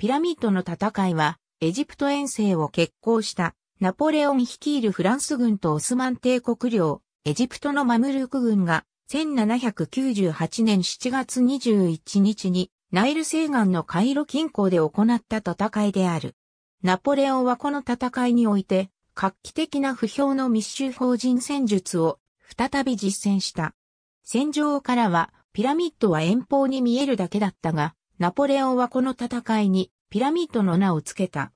ピラミッドの戦いは、エジプト遠征を決行したナポレオン率いるフランス軍とオスマン帝国領、エジプトのマムルーク軍が、1798年7月21日に、ナイル西岸のカイロ近郊で行った戦いである。ナポレオンはこの戦いにおいて、画期的な不評の密集法人戦術を再び実践した。戦場からは、ピラミッドは遠方に見えるだけだったが、ナポレオンはこの戦いにピラミッドの名を付けた。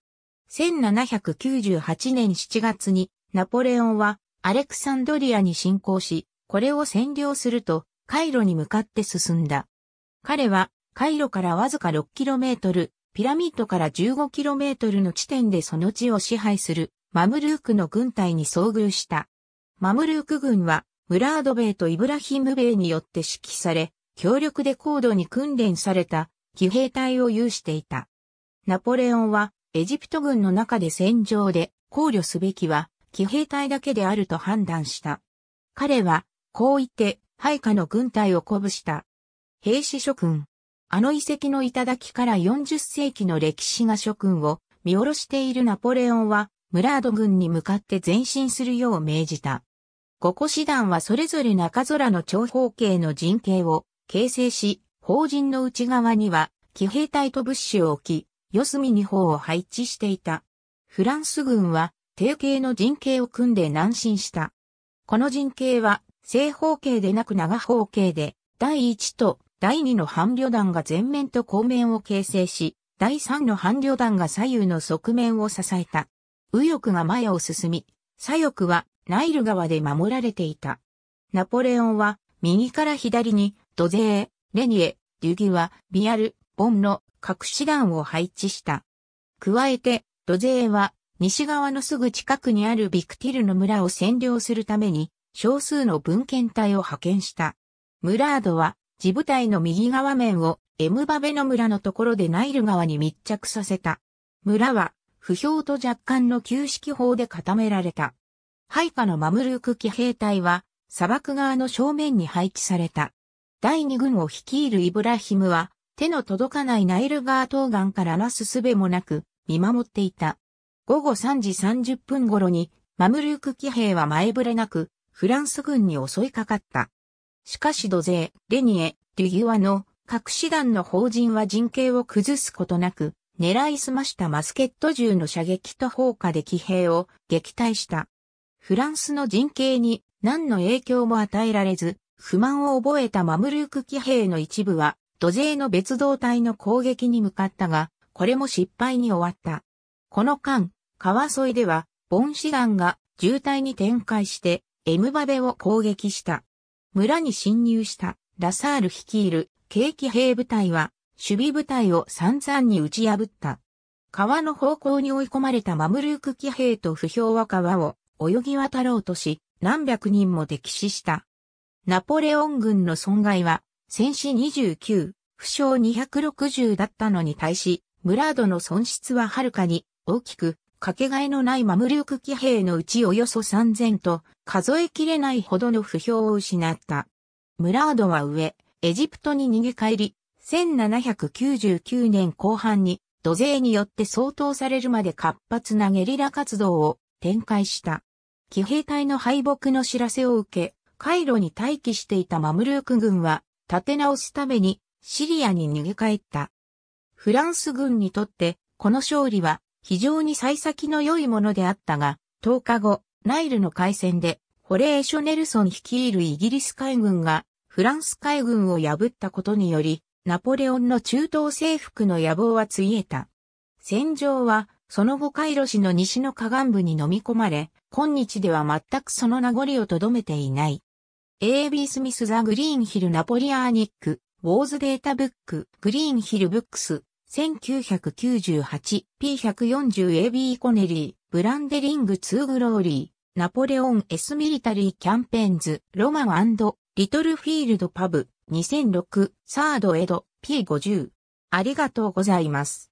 1798年7月にナポレオンはアレクサンドリアに侵攻し、これを占領するとカイロに向かって進んだ。彼はカイロからわずか 6km、ピラミッドから 15km の地点でその地を支配するマムルークの軍隊に遭遇した。マムルーク軍はムラードベイとイブラヒムベイによって指揮され、強力で高度に訓練された騎兵隊を有していた。ナポレオンは、エジプト軍の中で戦場で考慮すべきは、騎兵隊だけであると判断した。彼は、こう言って、配下の軍隊を鼓舞した。兵士諸君。あの遺跡の頂から40世紀の歴史が諸君を見下ろしているナポレオンは、ムラード軍に向かって前進するよう命じた。五個師団はそれぞれ中空の長方形の陣形を形成し、法人の内側には、騎兵隊と物資を置き、四隅に砲を配置していた。フランス軍は、定型の陣形を組んで南進した。この陣形は、正方形でなく長方形で、第一と第二の半旅団が前面と後面を形成し、第三の半旅団が左右の側面を支えた。右翼が前を進み、左翼はナイル川で守られていた。ナポレオンは右から左に、土勢、レニエ、デュギは、ビアル、ボンの各師団を配置した。加えて、ドゼーは、西側のすぐ近くにあるビクティルの村を占領するために、少数の文献隊を派遣した。ムラードは、自部隊の右側面をエムバベの村のところでナイル川に密着させた。村は、不評と若干の旧式法で固められた。配下のマムルーク騎兵隊は、砂漠側の正面に配置された。第二軍を率いるイブラヒムは、手の届かないナイル川東岸からなすすべもなく、見守っていた。午後3時30分頃に、マムルーク騎兵は前触れなく、フランス軍に襲いかかった。しかしドゼー、レニエ、デュギュアの各師団の法人は陣形を崩すことなく、狙いすましたマスケット銃の射撃と放火で騎兵を撃退した。フランスの陣形に何の影響も与えられず、不満を覚えたマムルーク騎兵の一部は、土勢の別動隊の攻撃に向かったが、これも失敗に終わった。この間、川沿いでは、ボンシガンが渋滞に展開して、エムバベを攻撃した。村に侵入したラサール率いる軽騎兵部隊は、守備部隊を散々に打ち破った。川の方向に追い込まれたマムルーク騎兵と不評は川を泳ぎ渡ろうとし、何百人も溺死した。ナポレオン軍の損害は、戦死29、負傷260だったのに対し、ムラードの損失ははるかに大きく、かけがえのないマムルーク騎兵のうちおよそ3000と数えきれないほどの不評を失った。ムラードは上、エジプトに逃げ帰り、1799年後半に土税によって相当されるまで活発なゲリラ活動を展開した。騎兵隊の敗北の知らせを受け、カイロに待機していたマムルーク軍は立て直すためにシリアに逃げ帰った。フランス軍にとってこの勝利は非常に幸先の良いものであったが、10日後、ナイルの海戦でホレーショ・ネルソン率いるイギリス海軍がフランス海軍を破ったことにより、ナポレオンの中東征服の野望はついえた。戦場は、その後カイロ市の西の河岸部に飲み込まれ、今日では全くその名残をとどめていない。AB スミスザ・グリーンヒル・ナポリアーニック、ウォーズデータブック、グリーンヒル・ブックス、1998、P140AB コネリー、ブランデリング・ツー・グローリー、ナポレオン・エス・ミリタリー・キャンペーンズ、ロマンリトルフィールド・パブ、2006、サード・エド、P50。ありがとうございます。